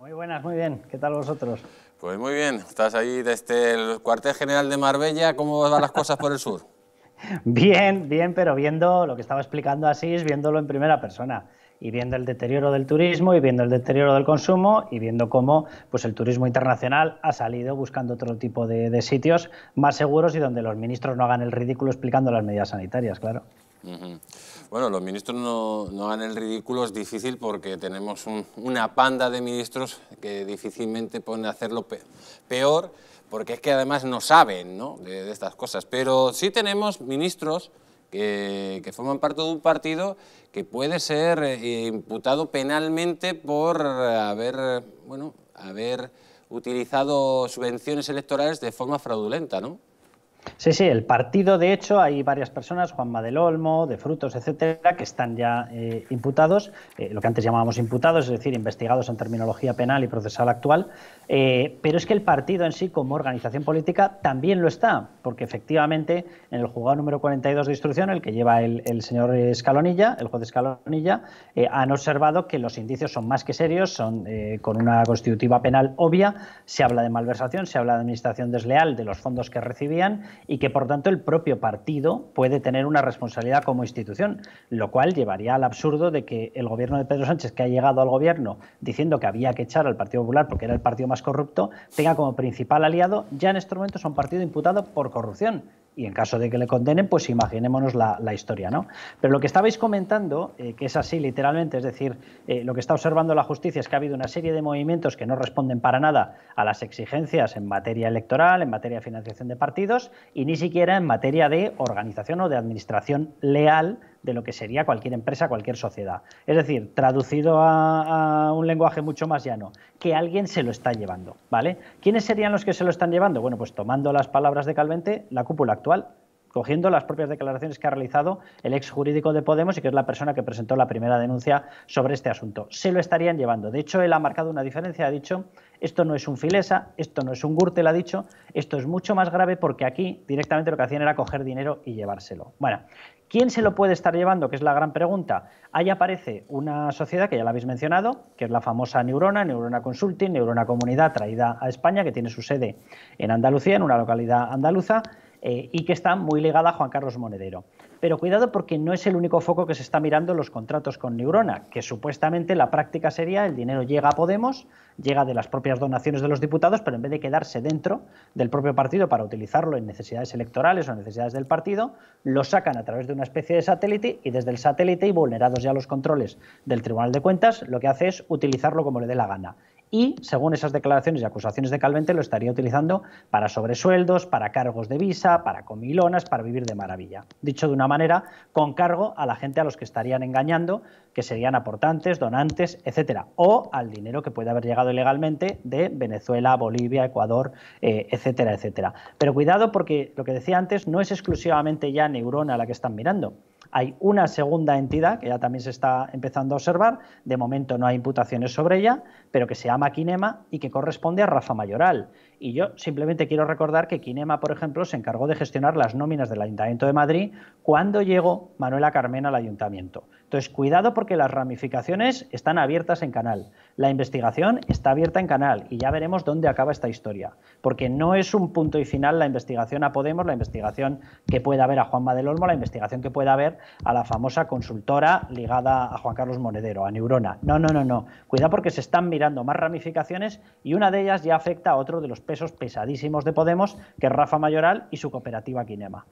Muy buenas, muy bien. ¿Qué tal vosotros? Pues muy bien. Estás ahí desde el cuartel general de Marbella. ¿Cómo van las cosas por el sur? bien, bien, pero viendo lo que estaba explicando así, es viéndolo en primera persona y viendo el deterioro del turismo y viendo el deterioro del consumo y viendo cómo pues el turismo internacional ha salido buscando otro tipo de sitios más seguros y donde los ministros no hagan el ridículo explicando las medidas sanitarias, claro. Bueno, los ministros no, no, hagan el ridículo, es difícil porque tenemos una panda de ministros que difícilmente pueden hacerlo peor, porque es que además no saben ¿no? De, estas cosas. Pero sí tenemos ministros que, forman parte de un partido que puede ser eh, imputado penalmente por haber, bueno, haber utilizado subvenciones electorales de forma fraudulenta, ¿no? Sí, sí, el partido, de hecho, hay varias personas, Juan del Olmo, de Frutos, etcétera, que están ya eh, imputados, eh, lo que antes llamábamos imputados, es decir, investigados en terminología penal y procesal actual, eh, pero es que el partido en sí, como organización política, también lo está, porque efectivamente en el juzgado número 42 de instrucción, el que lleva el, el señor Escalonilla, el juez Escalonilla, han observado que los indicios son más que serios, son con una constitutiva penal obvia, se habla de malversación, se habla de administración desleal de los fondos que recibían, y que por tanto el propio partido puede tener una responsabilidad como institución, lo cual llevaría al absurdo de que el gobierno de Pedro Sánchez, que ha llegado al gobierno diciendo que había que echar al Partido Popular porque era el partido más corrupto, tenga como principal aliado ya en estos momentos a un partido imputado por corrupción y en caso de que le condenen, pues imaginémonos la, historia, ¿no? Pero lo que estabais comentando, eh, que es así literalmente, es decir, eh, lo que está observando la justicia es que ha habido una serie de movimientos que no responden para nada a las exigencias en materia electoral, en materia de financiación de partidos y ni siquiera en materia de organización o de administración leal de lo que sería cualquier empresa, cualquier sociedad. Es decir, traducido a, un lenguaje mucho más llano, que alguien se lo está llevando, ¿vale? ¿Quiénes serían los que se lo están llevando? Bueno, pues tomando las palabras de Calvente, la cúpula actual, cogiendo las propias declaraciones que ha realizado el ex jurídico de Podemos y que es la persona que presentó la primera denuncia sobre este asunto. Se lo estarían llevando. De hecho, él ha marcado una diferencia, ha dicho, esto no es un filesa, esto no es un gurte. lo ha dicho, esto es mucho más grave porque aquí directamente lo que hacían era coger dinero y llevárselo. Bueno, ¿Quién se lo puede estar llevando? Que es la gran pregunta. Ahí aparece una sociedad que ya la habéis mencionado, que es la famosa Neurona, Neurona Consulting, Neurona Comunidad, traída a España, que tiene su sede en Andalucía, en una localidad andaluza, eh, y que está muy ligada a Juan Carlos Monedero. Pero cuidado porque no es el único foco que se está mirando en los contratos con Neurona, que supuestamente la práctica sería el dinero llega a Podemos, llega de las propias donaciones de los diputados, pero en vez de quedarse dentro del propio partido para utilizarlo en necesidades electorales o necesidades del partido, lo sacan a través de una especie de satélite y desde el satélite y vulnerados ya los controles del Tribunal de Cuentas, lo que hace es utilizarlo como le dé la gana y, según esas declaraciones y acusaciones de Calvente, lo estaría utilizando para sobresueldos, para cargos de visa, para comilonas, para vivir de maravilla. Dicho de una manera, con cargo a la gente a los que estarían engañando, que serían aportantes, donantes, etcétera, o al dinero que puede haber llegado ilegalmente de Venezuela, Bolivia, Ecuador, eh, etcétera, etcétera. Pero cuidado porque lo que decía antes no es exclusivamente ya Neurona la que están mirando. Hay una segunda entidad que ya también se está empezando a observar, de momento no hay imputaciones sobre ella, pero que se llama Quinema y que corresponde a Rafa Mayoral. Y yo simplemente quiero recordar que Quinema, por ejemplo, se encargó de gestionar las nóminas del Ayuntamiento de Madrid cuando llegó Manuela Carmen al Ayuntamiento. Entonces, cuidado porque las ramificaciones están abiertas en canal. La investigación está abierta en canal y ya veremos dónde acaba esta historia, porque no es un punto y final la investigación a Podemos, la investigación que pueda haber a Juanma del Olmo, la investigación que pueda haber a la famosa consultora ligada a Juan Carlos Monedero, a Neurona. No, no, no, no. Cuidado porque se están mirando más ramificaciones y una de ellas ya afecta a otro de los pesos pesadísimos de Podemos, que es Rafa Mayoral y su cooperativa Quinema.